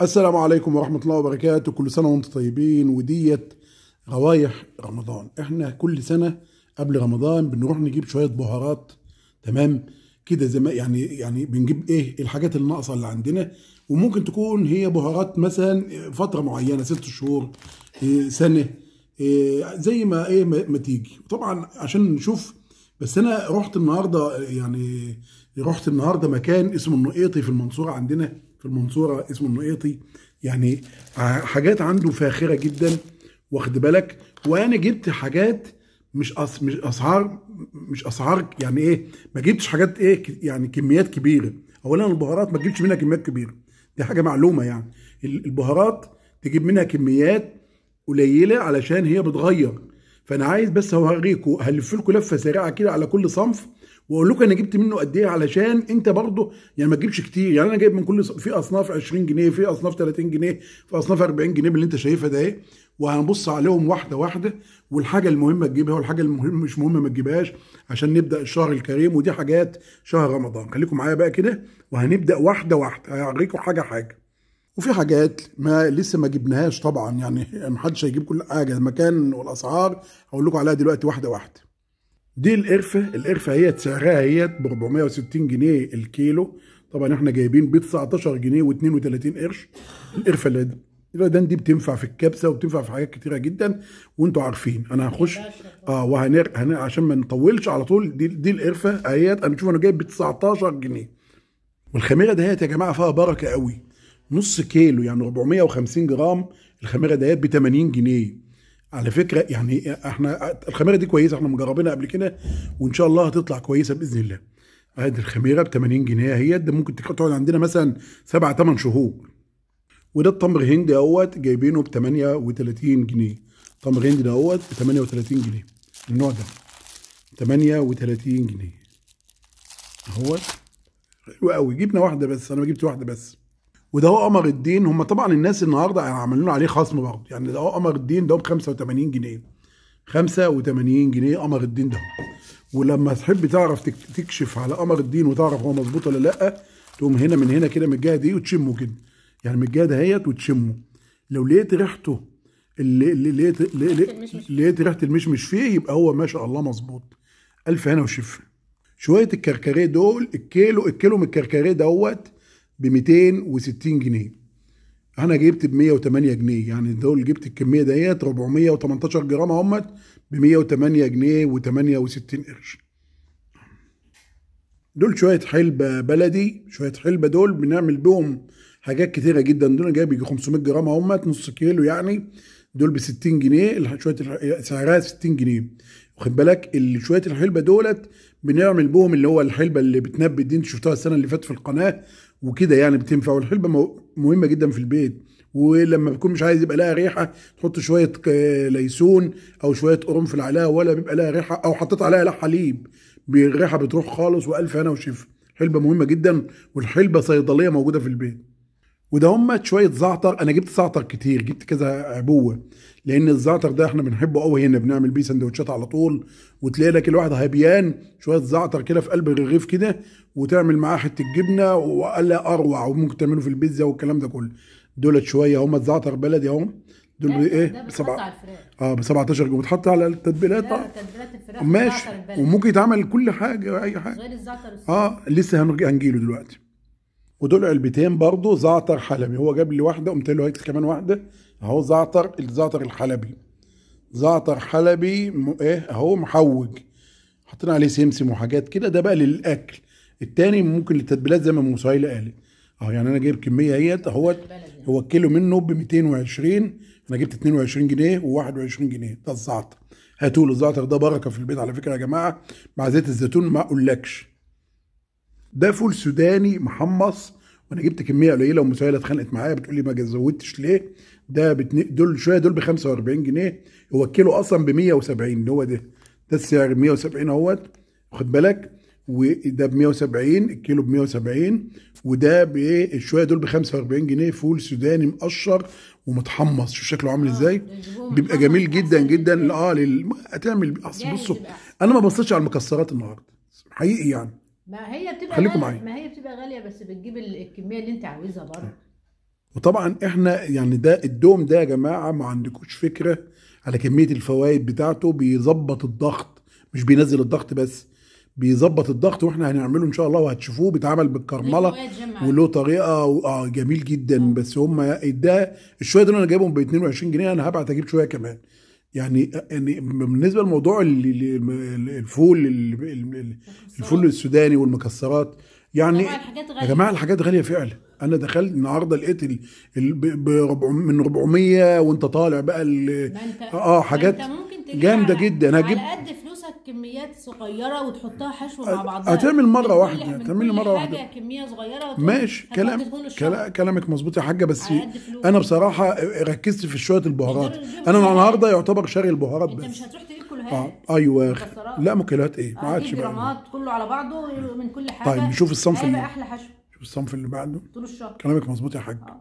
السلام عليكم ورحمة الله وبركاته كل سنة وانتم طيبين وديت روايح رمضان احنا كل سنة قبل رمضان بنروح نجيب شوية بهارات تمام كده زي ما يعني يعني بنجيب ايه الحاجات الناقصة اللي عندنا وممكن تكون هي بهارات مثلا فترة معينة ست شهور إيه، سنة إيه، زي ما ايه ما تيجي طبعا عشان نشوف بس انا رحت النهارده يعني رحت النهارده مكان اسمه النقيطي في المنصورة عندنا في المنصوره اسمه النقيطي يعني حاجات عنده فاخره جدا واخد بالك وانا جبت حاجات مش أس مش اسعار مش اسعار يعني ايه ما جبتش حاجات ايه يعني كميات كبيره اولا البهارات ما تجيبش منها كميات كبيره دي حاجه معلومه يعني البهارات تجيب منها كميات قليله علشان هي بتغير فانا عايز بس هوريكم هلف لكم لفه سريعه كده على كل صنف واقول لكم انا جبت منه قد ايه علشان انت برضه يعني ما تجيبش كتير يعني انا جايب من كل في اصناف 20 جنيه في اصناف 30 جنيه في اصناف 40 جنيه باللي انت شايفها ده ايه وهنبص عليهم واحده واحده والحاجه المهمه تجيبها والحاجه المهمه مش مهمه ما تجيبهاش عشان نبدا الشهر الكريم ودي حاجات شهر رمضان خليكم معايا بقى كده وهنبدا واحده واحده هوريكم حاجه حاجه وفي حاجات ما لسه ما جبناهاش طبعا يعني ما حدش هيجيب كل حاجه المكان والاسعار هقول لكم عليها دلوقتي واحده واحده دي القرفه القرفه هي سعرها هي ب 460 جنيه الكيلو طبعا احنا جايبين ب 19 جنيه و32 قرش القرفه اللي دي بتنفع في الكبسه وبتنفع في حاجات كتيره جدا وانتوا عارفين انا هخش اه وهنر هن... عشان ما نطولش على طول دي دي القرفه اهيت انا بشوف انا جايب ب 19 جنيه والخميره دهيت يا جماعه فيها بركه قوي نص كيلو يعني 450 جرام الخميره دهيت ب 80 جنيه على فكره يعني احنا الخميره دي كويسه احنا مجربينها قبل كده وان شاء الله هتطلع كويسه باذن الله ادي الخميره ب 80 جنيه هي ده ممكن تقعد عندنا مثلا 7 8 شهور وده التمر هندي اهوت جايبينه ب 38 جنيه تمر هندي اهوت ب 38 جنيه النوع ده 38 جنيه اهوت حلو قوي جبنا واحده بس انا ما جبت واحده بس وده هو قمر الدين هم طبعا الناس النهارده عملوا عليه خصم برضه يعني ده هو قمر الدين ده ب 85 جنيه 85 جنيه قمر الدين ده ولما تحب تعرف تكشف على قمر الدين وتعرف هو مظبوط ولا لا تقوم هنا من هنا كده من الجهه دي وتشمه كده يعني من الجهه دهيت وتشمه لو لقيت ريحته اللي لقيت لقيت ريحه المشمش فيه يبقى هو ما شاء الله مظبوط الف هنا وشف شويه الكركريه دول الكيلو الكيلو من الكركريه دوت ب 260 جنيه انا جبت ب 108 جنيه يعني دول جبت الكميه ديت 418 جرام اهمت ب 108 جنيه و68 قرش دول شويه حلبه بلدي شويه حلبه دول بنعمل بهم حاجات كتيره جدا دول جايب يجي 500 جرام اهمت نص كيلو يعني دول ب 60 جنيه شويه سعرها 60 جنيه واخد بالك شويه الحلبه دولت بنعمل بهم اللي هو الحلبه اللي بتنبت دي انت شفتها السنه اللي فاتت في القناه وكده يعني بتنفع والحلبه مهمه جدا في البيت ولما بتكون مش عايز يبقى لها ريحه تحط شويه آه، ليسون او شويه قرنفل عليها ولا بيبقى لها ريحه او حطيت عليها لها حليب الريحه بتروح خالص والف هنا وشفا حلبه مهمه جدا والحلبه صيدليه موجوده في البيت وده هم شويه زعتر انا جبت زعتر كتير جبت كذا عبوه لان الزعتر ده احنا بنحبه قوي هنا بنعمل بيه سندوتشات على طول وتلاقي لك الواحد هبيان شويه زعتر كده في قلب الرغيف كده وتعمل معاه حته جبنه ولا اروع وممكن تعمله في البيتزا والكلام ده كله دولت شويه هم الزعتر بلدي اهم دول ايه بسبعة اه ب 17 جنيه بتحط على التتبيلات اه تتبيلات الفراخ ماشي وممكن يتعمل كل حاجه اي حاجه غير الزعتر اه لسه هنجيله دلوقتي ودول علبتين برضه زعتر حلبي هو جاب لي واحده قمت له هات كمان واحده اهو زعتر الزعتر الحلبي زعتر حلبي م... ايه اهو محوج حطينا عليه سمسم وحاجات كده ده بقى للاكل التاني ممكن للتتبيلات زي ما مسايله قالت اه يعني انا جايب كميه اهيت هو هو الكيلو منه ب 220 انا جبت 22 جنيه و21 جنيه ده الزعتر هاتوا الزعتر ده بركه في البيت على فكره يا جماعه مع زيت الزيتون ما اقولكش ده فول سوداني محمص وانا جبت كميه قليله ومسهله اتخانقت معايا بتقول لي ما زودتش ليه ده دول شويه دول ب 45 جنيه هو الكيلو اصلا ب 170 اللي هو ده ده السعر 170 اهوت واخد بالك وده ب 170 الكيلو ب 170 وده بشويه دول ب 45 جنيه فول سوداني مقشر ومتحمص شوف شكله عامل آه، ازاي يعني بيبقى جميل جدا جدا اه لل... هتعمل بصوا انا ما بصيتش على المكسرات النهارده حقيقي يعني ما هي بتبقى غالية معايا ما هي بتبقى غاليه بس بتجيب الكميه اللي انت عاوزها برضه اه. وطبعا احنا يعني ده الدوم ده يا جماعه ما عندكوش فكره على كميه الفوائد بتاعته بيظبط الضغط مش بينزل الضغط بس بيظبط الضغط واحنا هنعمله ان شاء الله وهتشوفوه بيتعمل بالكرمله وله طريقه و... اه جميل جدا أوه. بس هم ده الشويه دول انا جايبهم ب 22 جنيه انا هبعت اجيب شويه كمان يعني يعني بالنسبه لموضوع الفول الفول السوداني والمكسرات يعني يا جماعه الحاجات غاليه فعلا انا دخلت النهارده لقيت ال... من 400 وانت طالع بقى اه حاجات جامده جدا هجيب على قد فلوس كميات صغيره وتحطها حشو مع بعضها هتعمل مره واحده هتعمل مره واحده حاجه كميه صغيره ماشي كلام كلامك مظبوط يا حاجه بس انا بصراحه ركزت في شويه البهارات انا النهارده يعتبر شاري البهارات بس انت مش هتروح تاكل كلهات اه ايوه لا مكلهات ايه آه، ما عادش بقى كله على بعضه من كل حاجه طيب نشوف الصنف اللي احلى حشو شوف الصنف اللي بعده طول الشهر كلامك مظبوط يا حاج آه.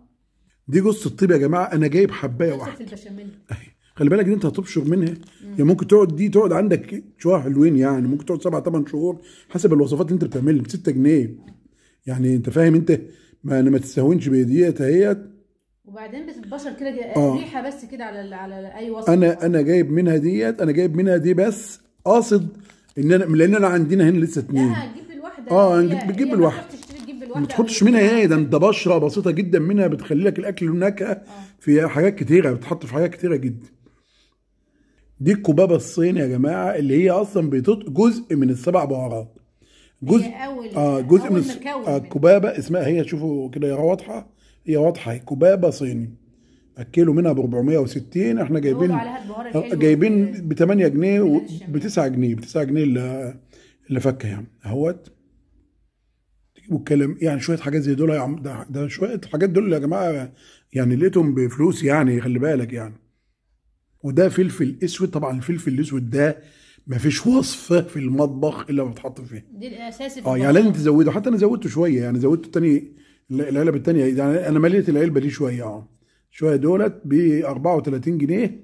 دي جوز الطيب يا جماعه انا جايب حبايه واحده البشاميل خلي بالك ان انت هتبشر منها يعني ممكن تقعد دي تقعد عندك شويه حلوين يعني ممكن تقعد سبع ثمان شهور حسب الوصفات اللي انت بتعملها ب 6 جنيه يعني انت فاهم انت ما ما تستهونش بديت اهيت وبعدين بتتبشر كده آه. ريحه بس كده على على اي وصفه انا انا جايب منها ديت انا جايب منها دي بس قاصد ان انا لان انا عندنا هنا لسه اثنين لا هتجيب الواحده اه بتجيب الواحده ما تحطش منها ايه ده آه. انت بشره بسيطه جدا منها بتخلي لك الاكل له آه. نكهه في حاجات كتيره بتحط في حاجات كتيره جدا دي الكبابه الصين يا جماعه اللي هي اصلا بتط جزء من السبع بهارات جزء اه جزء من آه الكبابه اسمها هي شوفوا كده هي واضحه هي واضحه كبابه صيني أكلوا منها ب 460 احنا جايبين آه، جايبين ب 8 جنيه ب 9 يعني. جنيه ب 9 جنيه اللي فكه يعني اهوت تجيبوا الكلام يعني شويه حاجات زي دول ده, ده شويه الحاجات دول يا جماعه يعني لقيتهم بفلوس يعني خلي بالك يعني وده فلفل اسود طبعا الفلفل الاسود ده ما فيش وصفه في المطبخ الا ما تحط فيه دي الاساس في اه يعني لازم تزوده حتى انا زودته شويه يعني زودته تاني العلب الثانيه يعني انا مليت العلبه دي شويه اه شويه دولت ب 34 جنيه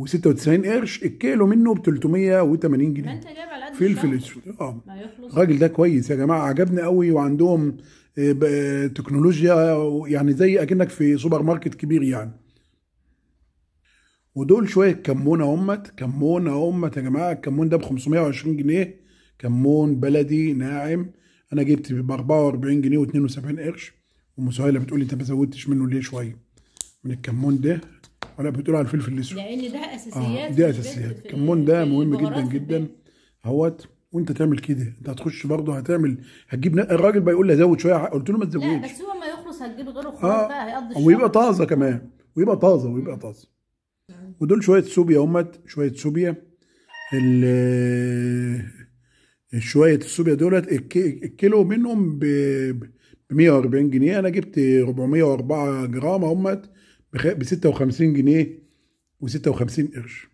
و96 قرش الكيلو منه ب 380 جنيه ما انت جايب على قد فلفل اسود اه الراجل ده كويس يا جماعه عجبني قوي وعندهم آه، آه، تكنولوجيا يعني زي اكنك في سوبر ماركت كبير يعني ودول شويه كمونه همت كمونه همت يا جماعه الكمون ده ب 520 جنيه كمون بلدي ناعم انا جبت ب 44 جنيه و72 قرش ومسهيله بتقول لي انت ما زودتش منه ليه شويه من الكمون ده ولا بتقول على الفلفل الاسود لان يعني ده اساسيات آه ده اساسيات الكمون ده مهم جدا جدا اهوت وانت تعمل كده انت هتخش برضه هتعمل هتجيب الراجل بقى يقول لي زود شويه قلت له ما تزودش لا بس هو ما يخلص هتجيب غيره خلاص آه بقى هيقضي ويبقى طازه كمان ويبقى طازه ويبقى طازه ودول شويه سوبيا همت شويه سوبيا شويه السوبيا دولت الكيلو منهم ب 140 جنيه انا جبت 404 جرام همت ب 56 جنيه و56 قرش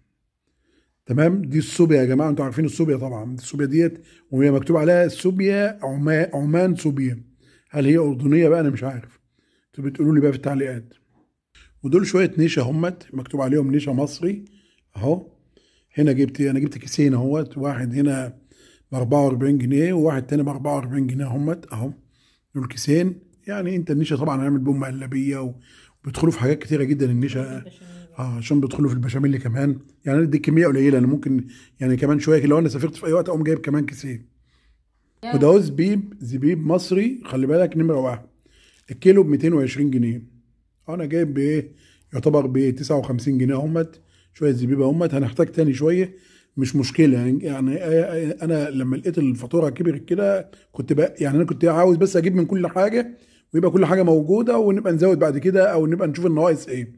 تمام دي الصوبيا يا جماعه انتوا عارفين الصوبيا طبعا الصوبيا ديت وهي مكتوب عليها الصوبيا عمان عمان صوبيا هل هي اردنيه بقى انا مش عارف انتوا بتقولوا لي بقى في التعليقات ودول شويه نيشه همت مكتوب عليهم نيشه مصري اهو هنا جبت انا جبت كيسين اهوت واحد هنا ب 44 جنيه وواحد تاني ب 44 جنيه همت اهو دول كيسين يعني انت النيشه طبعا هنعمل بهم مقلبيه وبيدخلوا في حاجات كتيره جدا النيشه اه عشان بيدخلوا في البشاميل كمان يعني دي كميه قليله انا ممكن يعني كمان شويه لو انا سافرت في اي وقت اقوم جايب كمان كيسين وده زبيب زبيب مصري خلي بالك نمره واحد الكيلو ب 220 جنيه انا جايب بايه يعتبر ب 59 جنيه اهمت شويه زبيبه اهمت هنحتاج تاني شويه مش مشكله يعني انا لما لقيت الفاتوره كبرت كده كنت بقى يعني انا كنت عاوز بس اجيب من كل حاجه ويبقى كل حاجه موجوده ونبقى نزود بعد كده او نبقى نشوف النواقص ايه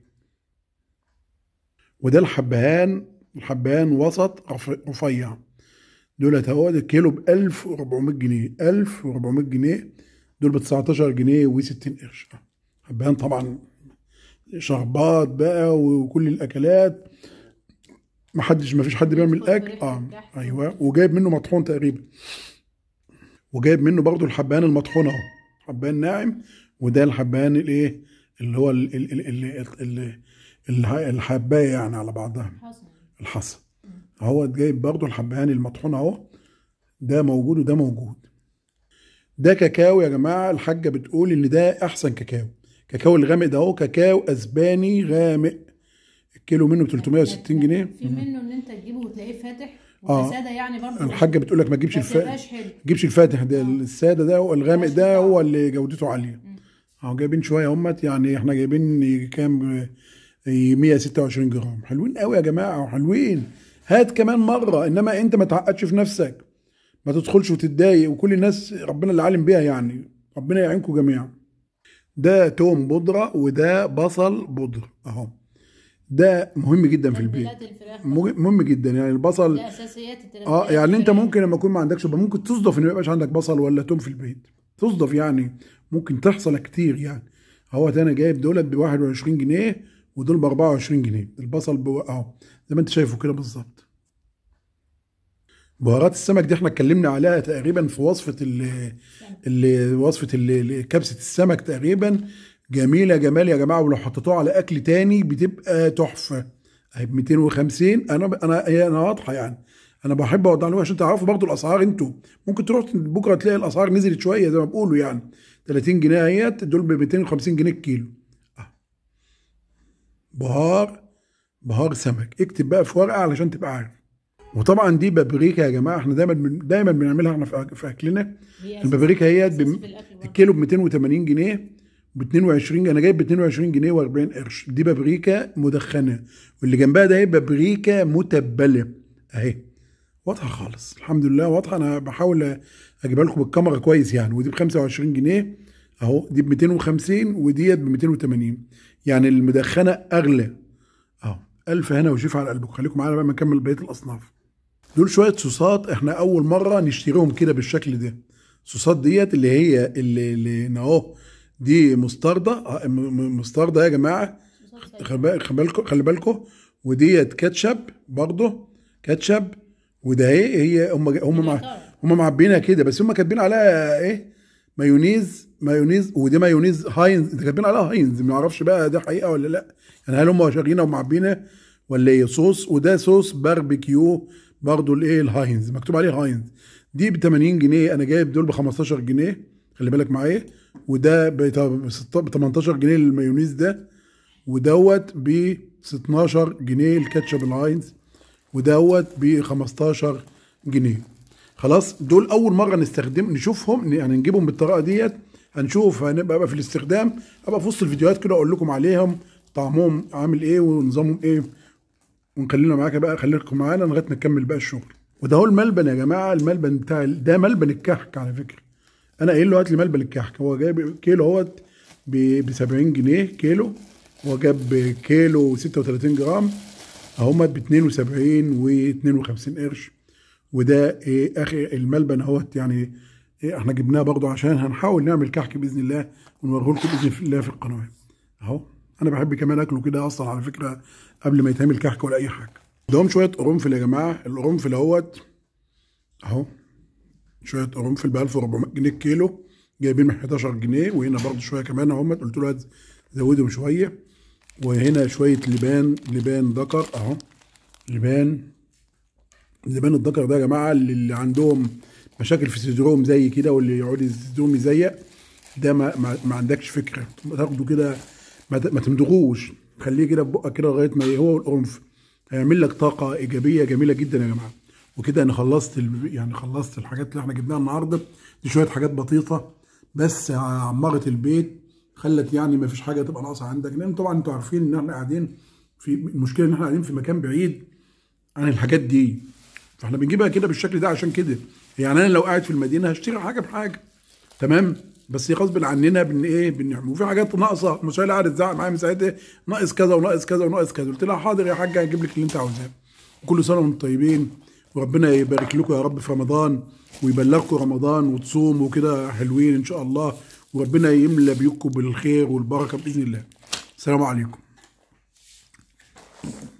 وده الحبهان الحبهان وسط رفيع دولت اهو الكيلو ب 1400 جنيه 1400 جنيه دول ب 19 جنيه و60 قرش حبهان طبعا شربات بقى وكل الاكلات ما حدش ما فيش حد بيعمل اكل اه ايوه وجايب منه مطحون تقريبا وجايب منه برضو الحبان المطحون اهو حبان ناعم وده الحبان الايه اللي هو اللي اللي اللي اللي اللي الحبايه يعني على بعضها الحصى هو جايب برضو الحبان المطحون اهو ده موجود وده موجود ده كاكاو يا جماعه الحاجه بتقول ان ده احسن كاكاو كاكاو الغامق ده اهو كاكاو اسباني غامق الكيلو منه ب 360 جنيه في منه ان انت تجيبه وتلاقيه فاتح اه الساده يعني برضه الحاجه بتقول لك ما تجيبش الفاتح ما تجيبش الفاتح ده آه. الساده ده هو الغامق ده طيب. هو اللي جودته عاليه اهو جايبين شويه همت يعني احنا جايبين كام 126 جرام حلوين قوي يا جماعه وحلوين هات كمان مره انما انت ما تعقدش في نفسك ما تدخلش وتتضايق وكل الناس ربنا اللي عالم بيها يعني ربنا يعينكم جميعا ده توم بودره وده بصل بودر اهو ده مهم جدا في يعني البيت مهم جدا يعني البصل ده اساسيات اه يعني انت ممكن لما يكون ما عندكش ممكن تصدف ان ما يبقاش عندك بصل ولا توم في البيت تصدف يعني ممكن تحصل كتير يعني اهو انا جايب دولت ب 21 جنيه ودول ب 24 جنيه البصل اهو زي ما انت شايفه كده بالظبط بهارات السمك دي احنا اتكلمنا عليها تقريبا في وصفه اللي وصفه اللي كبسه السمك تقريبا جميله جمال يا جماعه ولو حطيتوها على اكل تاني بتبقى تحفه اهي ب 250 انا انا إيه، هي انا واضحه يعني انا بحب اوضح لكم عشان تعرفوا برضو الاسعار انتوا ممكن تروح بكره تلاقي الاسعار نزلت شويه زي ما بقولوا يعني 30 جنيه اهيت دول ب 250 جنيه الكيلو آه. بهار بهار سمك اكتب بقى في ورقه علشان تبقى عارف وطبعا دي بابريكا يا جماعه احنا دايما دايما بنعملها احنا في اكلنا البابريكا هي الكيلو ب 280 جنيه ب 22 انا جايب ب 22 جنيه و40 قرش دي بابريكا مدخنه واللي جنبها ده هي بابريكا متبله اهي واضحه خالص الحمد لله واضحه انا بحاول اجيبها لكم بالكاميرا كويس يعني ودي ب 25 جنيه اهو دي ب 250 وديت ب 280 يعني المدخنه اغلى اهو الف هنا وشوف على قلبكم خليكم معانا بقى نكمل بقيه الاصناف دول شويه صوصات احنا اول مره نشتريهم كده بالشكل ده الصوصات ديت اللي هي اللي, اللي اهو دي مستردة مستردة يا جماعه خلي بالكم خلي بالكم وديت كاتشب برضه كاتشب وده ايه هي هم هم مع هم معبينها كده بس هم كاتبين عليها ايه مايونيز مايونيز ودي مايونيز هاينز ده كاتبين عليها هاينز ما اعرفش بقى ده حقيقه ولا لا يعني هل هم شاغلينها ومعبينها ولا ايه صوص وده صوص باربيكيو برضو الايه الهاينز مكتوب عليه هاينز دي ب 80 جنيه انا جايب دول ب 15 جنيه خلي بالك معايا وده ب 18 جنيه للمايونيز ده ودوت ب 12 جنيه الكاتشب الهاينز ودوت ب 15 جنيه خلاص دول اول مره نستخدم نشوفهم يعني نجيبهم بالطريقه ديت هنشوف هنبقى في الاستخدام ابقى في وسط الفيديوهات كده اقول لكم عليهم طعمهم عامل ايه ونظامهم ايه ونخلينا معاك بقى خليكم معانا لغايه ما نكمل بقى الشغل وده هو الملبن يا جماعه الملبن بتاع ده ملبن الكحك على فكره انا قايل له هات لي ملبن الكحك هو جايب كيلو اهوت ب 70 جنيه كيلو هو جاب كيلو 36 جرام اهوت ب 72 و52 قرش وده إيه اخر الملبن اهوت يعني إيه احنا جبناه برضه عشان هنحاول نعمل كحك باذن الله ونوريه لكم باذن الله في القناه اهو انا بحب كمان اكله كده اصلا على فكره قبل ما يتعمل كحك ولا اي حاجه ادهم شويه قرنفل يا جماعه القرنفل اهوت اهو شويه قرنفل ب 1400 جنيه الكيلو جايبين 11 جنيه وهنا برضه شويه كمان اهو قلت له زودهم شويه وهنا شويه لبان لبان ذكر اهو لبان لبان الذكر ده يا جماعه اللي عندهم مشاكل في صدرهم زي كده واللي يقعد صدرهم يزيق ده ما, ما, ما عندكش فكره تاخده كده ما تمضغوش خليه كده في بقك كده لغايه ما هو القرنفل هيعمل لك طاقه ايجابيه جميله جدا يا جماعه وكده انا خلصت يعني خلصت الحاجات اللي احنا جبناها النهارده دي شويه حاجات بسيطه بس عمرت البيت خلت يعني ما فيش حاجه تبقى ناقصه عندك لان طبعا انتوا عارفين ان احنا قاعدين في المشكله ان احنا قاعدين في مكان بعيد عن الحاجات دي فاحنا بنجيبها كده بالشكل ده عشان كده يعني انا لو قاعد في المدينه هشتري حاجه بحاجه تمام بس غصب عننا بن ايه بنحمي وفي حاجات ناقصه مش هيلاقي قعدت تزعق معايا من ساعتها ناقص كذا وناقص كذا وناقص كذا قلت لها حاضر يا حاجه هجيب لك اللي انت عاوزاه كل سنه وانتم طيبين وربنا يبارك لكم يا رب في رمضان ويبلغكم رمضان وتصوموا كده حلوين ان شاء الله وربنا يملى بيوتكم بالخير والبركه باذن الله السلام عليكم